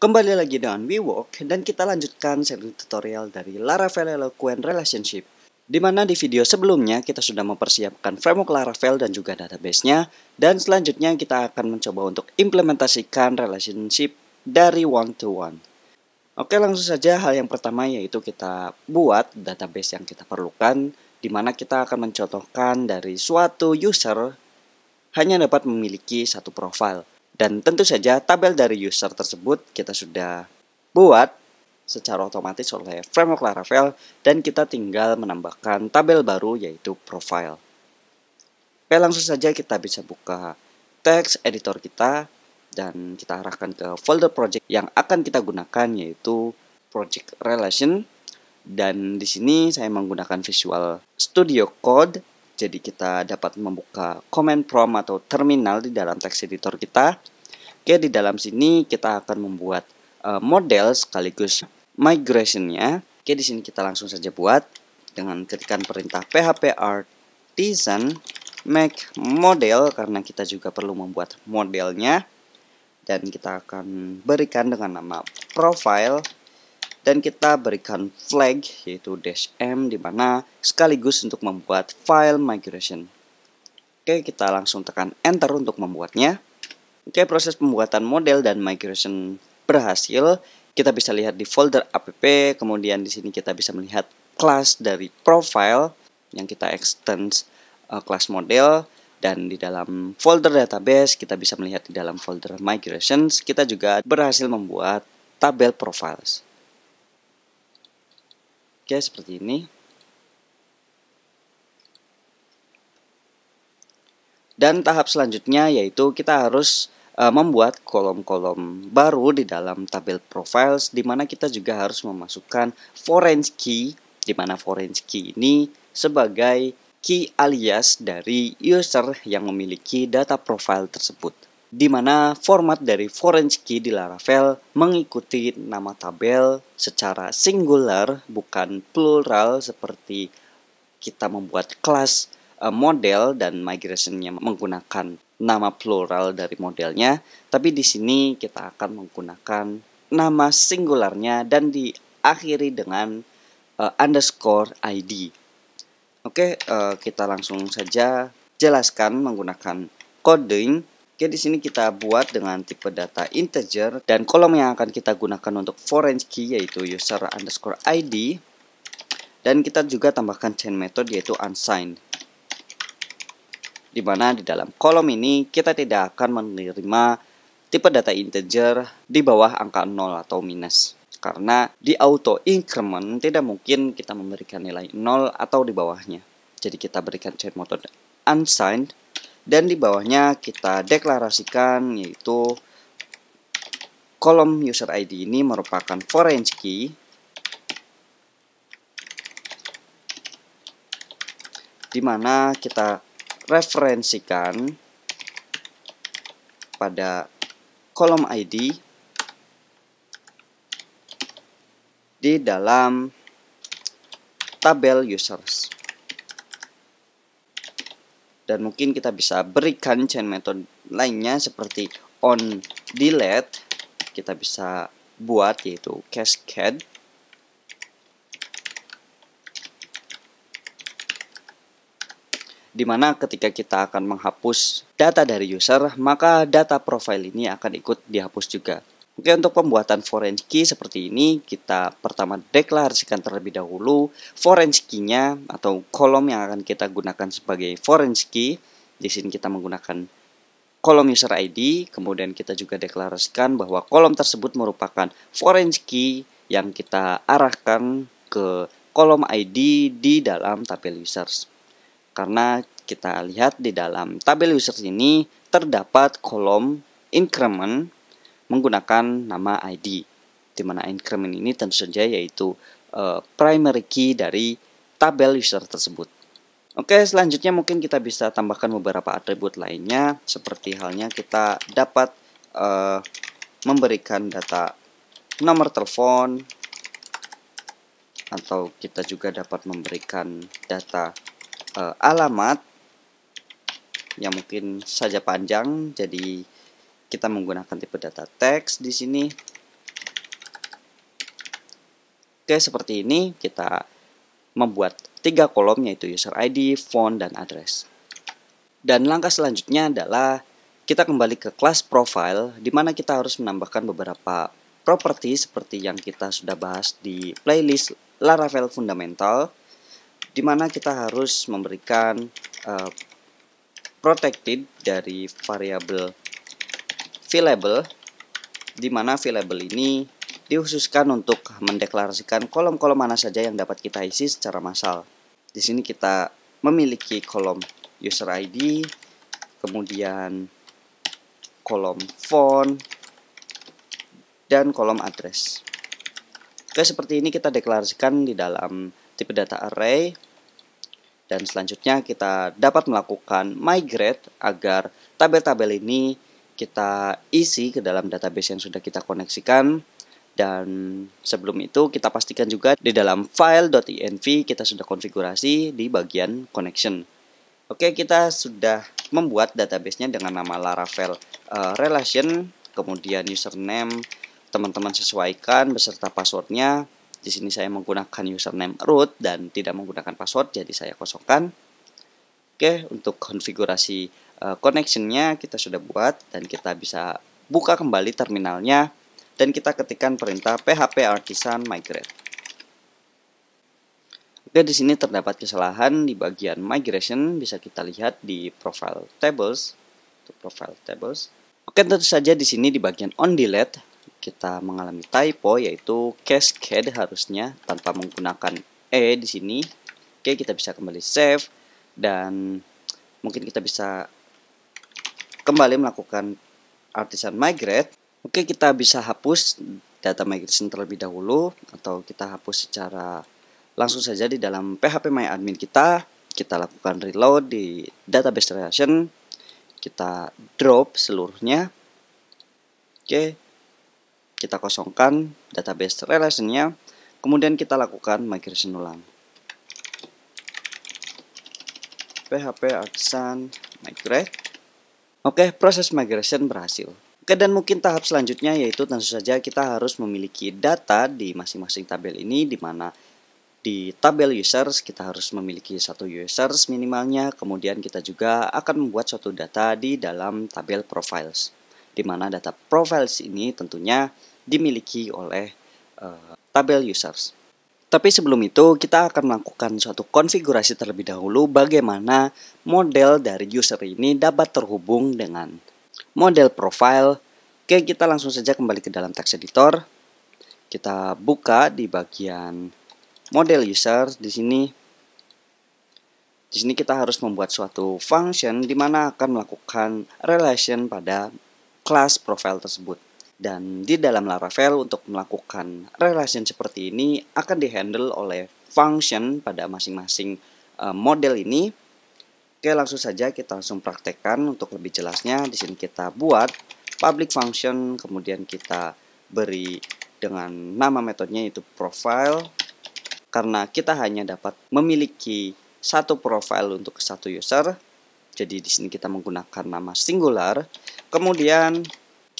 Kembali lagi dengan WeWork dan kita lanjutkan seri tutorial dari Laravel Eloquent Relationship di mana di video sebelumnya kita sudah mempersiapkan framework Laravel dan juga database-nya dan selanjutnya kita akan mencoba untuk implementasikan relationship dari one to one. Oke langsung saja hal yang pertama yaitu kita buat database yang kita perlukan di mana kita akan mencontohkan dari suatu user hanya dapat memiliki satu profile. Dan tentu saja tabel dari user tersebut kita sudah buat secara otomatis oleh framework Laravel dan kita tinggal menambahkan tabel baru yaitu profile. Oke langsung saja kita bisa buka text editor kita dan kita arahkan ke folder project yang akan kita gunakan yaitu project relation dan di sini saya menggunakan Visual Studio Code jadi kita dapat membuka command prompt atau terminal di dalam text editor kita. Oke, di dalam sini kita akan membuat uh, model sekaligus migrationnya. Oke, di sini kita langsung saja buat dengan ketikan perintah php artisan make model karena kita juga perlu membuat modelnya dan kita akan berikan dengan nama profile dan kita berikan flag yaitu dash m di mana sekaligus untuk membuat file migration. Oke, kita langsung tekan enter untuk membuatnya. Oke, proses pembuatan model dan migration berhasil. Kita bisa lihat di folder app, kemudian di sini kita bisa melihat class dari profile yang kita extend uh, eh, kelas model dan di dalam folder database kita bisa melihat di dalam folder migrations kita juga berhasil membuat tabel profiles. Oke, seperti ini. Dan tahap selanjutnya yaitu kita harus eh, membuat kolom-kolom baru di dalam tabel profiles di mana kita juga harus memasukkan foreign key di mana foreign key ini sebagai key alias dari user yang memiliki data profile tersebut di mana format dari forensic key di Laravel mengikuti nama tabel secara singular bukan plural seperti kita membuat kelas eh, model dan migrationnya menggunakan nama plural dari modelnya tapi di sini kita akan menggunakan nama singularnya dan diakhiri dengan uh, underscore id oke uh, kita langsung saja jelaskan menggunakan coding Oke, di sini kita buat dengan tipe data integer dan kolom yang akan kita gunakan untuk foreign key yaitu user underscore ID dan kita juga tambahkan chain method yaitu unsigned di mana di dalam kolom ini kita tidak akan menerima tipe data integer di bawah angka 0 atau minus karena di auto increment tidak mungkin kita memberikan nilai 0 atau di bawahnya. Jadi kita berikan chain method unsigned dan di bawahnya kita deklarasikan yaitu kolom user ID ini merupakan foreign key mana kita referensikan pada kolom ID di dalam tabel users dan mungkin kita bisa berikan chain method lainnya seperti on delete kita bisa buat yaitu cascade dimana ketika kita akan menghapus data dari user maka data profile ini akan ikut dihapus juga Oke, untuk pembuatan foreign key seperti ini, kita pertama deklarasikan terlebih dahulu foreign key-nya atau kolom yang akan kita gunakan sebagai foreign key. Di sini kita menggunakan kolom user ID, kemudian kita juga deklarasikan bahwa kolom tersebut merupakan foreign key yang kita arahkan ke kolom ID di dalam tabel users. Karena kita lihat di dalam tabel users ini terdapat kolom increment menggunakan nama ID, di mana increment ini tentu saja yaitu uh, primary key dari tabel user tersebut. Oke, selanjutnya mungkin kita bisa tambahkan beberapa atribut lainnya, seperti halnya kita dapat uh, memberikan data nomor telepon, atau kita juga dapat memberikan data uh, alamat yang mungkin saja panjang, jadi kita menggunakan tipe data text di sini. Oke, seperti ini kita membuat tiga kolom yaitu user ID, font, dan address. Dan langkah selanjutnya adalah kita kembali ke kelas profile di mana kita harus menambahkan beberapa properti seperti yang kita sudah bahas di playlist Laravel Fundamental di mana kita harus memberikan uh, protected dari variabel fillable, di mana VLabel ini dikhususkan untuk mendeklarasikan kolom-kolom mana saja yang dapat kita isi secara massal. Di sini kita memiliki kolom user ID, kemudian kolom font, dan kolom address. Oke, seperti ini kita deklarasikan di dalam tipe data array. Dan selanjutnya kita dapat melakukan migrate agar tabel-tabel ini kita isi ke dalam database yang sudah kita koneksikan dan sebelum itu kita pastikan juga di dalam file.env kita sudah konfigurasi di bagian connection. Oke, kita sudah membuat databasenya dengan nama Laravel uh, relation, kemudian username teman-teman sesuaikan beserta passwordnya. Di sini saya menggunakan username root dan tidak menggunakan password, jadi saya kosongkan. Oke, untuk konfigurasi Eh, connectionnya kita sudah buat dan kita bisa buka kembali terminalnya dan kita ketikkan perintah php artisan migrate. Oke, di sini terdapat kesalahan di bagian migration bisa kita lihat di profile tables, profile tables. Oke, tentu saja di sini di bagian on delete kita mengalami typo yaitu cascade harusnya tanpa menggunakan e di sini. Oke, kita bisa kembali save dan mungkin kita bisa kembali melakukan artisan migrate, oke kita bisa hapus data migration terlebih dahulu atau kita hapus secara langsung saja di dalam PHP My Admin kita. Kita lakukan reload di database relation, kita drop seluruhnya. Oke. Kita kosongkan database relationnya, kemudian kita lakukan migration ulang. PHP artisan migrate Oke, proses migration berhasil. Oke, dan mungkin tahap selanjutnya yaitu tentu saja kita harus memiliki data di masing-masing tabel ini di mana di tabel users kita harus memiliki satu users minimalnya, kemudian kita juga akan membuat suatu data di dalam tabel profiles. Di mana data profiles ini tentunya dimiliki oleh uh, tabel users. Tapi sebelum itu, kita akan melakukan suatu konfigurasi terlebih dahulu bagaimana model dari user ini dapat terhubung dengan model profile. Oke, kita langsung saja kembali ke dalam text editor. Kita buka di bagian model user di sini. Di sini kita harus membuat suatu function di mana akan melakukan relation pada class profile tersebut. Dan di dalam Laravel untuk melakukan relation seperti ini akan dihandle oleh function pada masing-masing eh, model ini. Oke, langsung saja kita langsung praktekkan untuk lebih jelasnya. Di sini kita buat public function, kemudian kita beri dengan nama metodenya itu profile. Karena kita hanya dapat memiliki satu profile untuk satu user. Jadi di sini kita menggunakan nama singular. Kemudian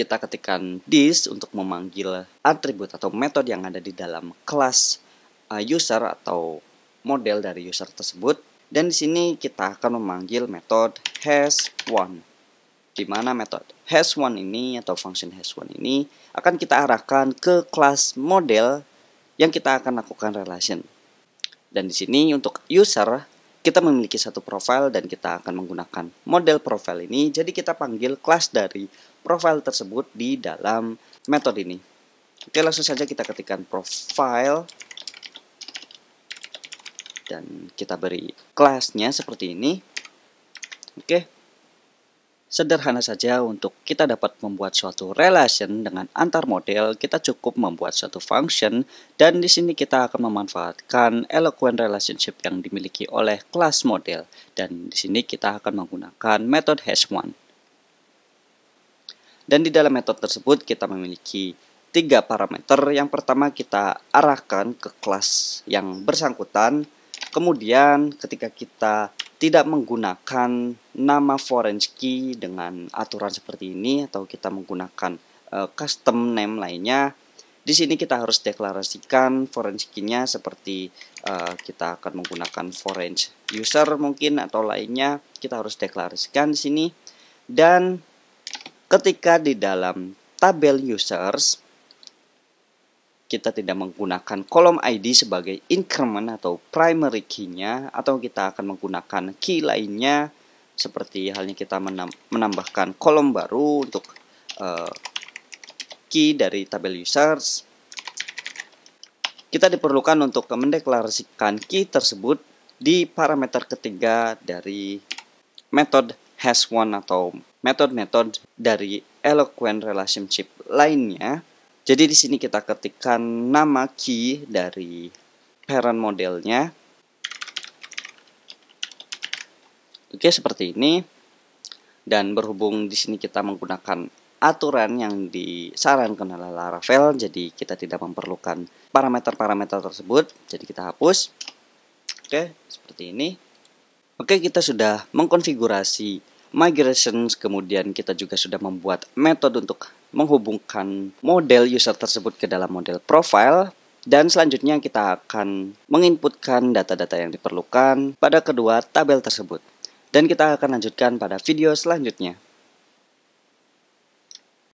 kita ketikkan this untuk memanggil atribut atau metode yang ada di dalam kelas eh, user atau model dari user tersebut. Dan di sini kita akan memanggil metode has one. Di mana metode has one ini atau function has one ini akan kita arahkan ke kelas model yang kita akan lakukan relation. Dan di sini untuk user kita memiliki satu profile dan kita akan menggunakan model profile ini. Jadi kita panggil kelas dari profile tersebut di dalam metode ini. Oke, langsung saja kita ketikkan profile dan kita beri kelasnya seperti ini. Oke. Sederhana saja untuk kita dapat membuat suatu relation dengan antar model, kita cukup membuat suatu function dan di sini kita akan memanfaatkan eloquent relationship yang dimiliki oleh kelas model dan di sini kita akan menggunakan metode hash1. Dan di dalam metode tersebut kita memiliki tiga parameter. Yang pertama kita arahkan ke kelas yang bersangkutan, Kemudian ketika kita tidak menggunakan nama foreign key dengan aturan seperti ini atau kita menggunakan uh, custom name lainnya, di sini kita harus deklarasikan foreign key-nya seperti uh, kita akan menggunakan foreign user mungkin atau lainnya, kita harus deklarasikan di sini dan ketika di dalam tabel users kita tidak menggunakan kolom ID sebagai increment atau primary key-nya atau kita akan menggunakan key lainnya seperti halnya kita menambahkan kolom baru untuk uh, key dari tabel users kita diperlukan untuk mendeklarasikan key tersebut di parameter ketiga dari method hash one atau method-method dari eloquent relationship lainnya jadi di sini kita ketikkan nama key dari parent modelnya. Oke, seperti ini. Dan berhubung di sini kita menggunakan aturan yang disarankan oleh Laravel, jadi kita tidak memerlukan parameter-parameter tersebut, jadi kita hapus. Oke, seperti ini. Oke, kita sudah mengkonfigurasi migrations, kemudian kita juga sudah membuat metode untuk menghubungkan model user tersebut ke dalam model profile dan selanjutnya kita akan menginputkan data-data yang diperlukan pada kedua tabel tersebut. Dan kita akan lanjutkan pada video selanjutnya.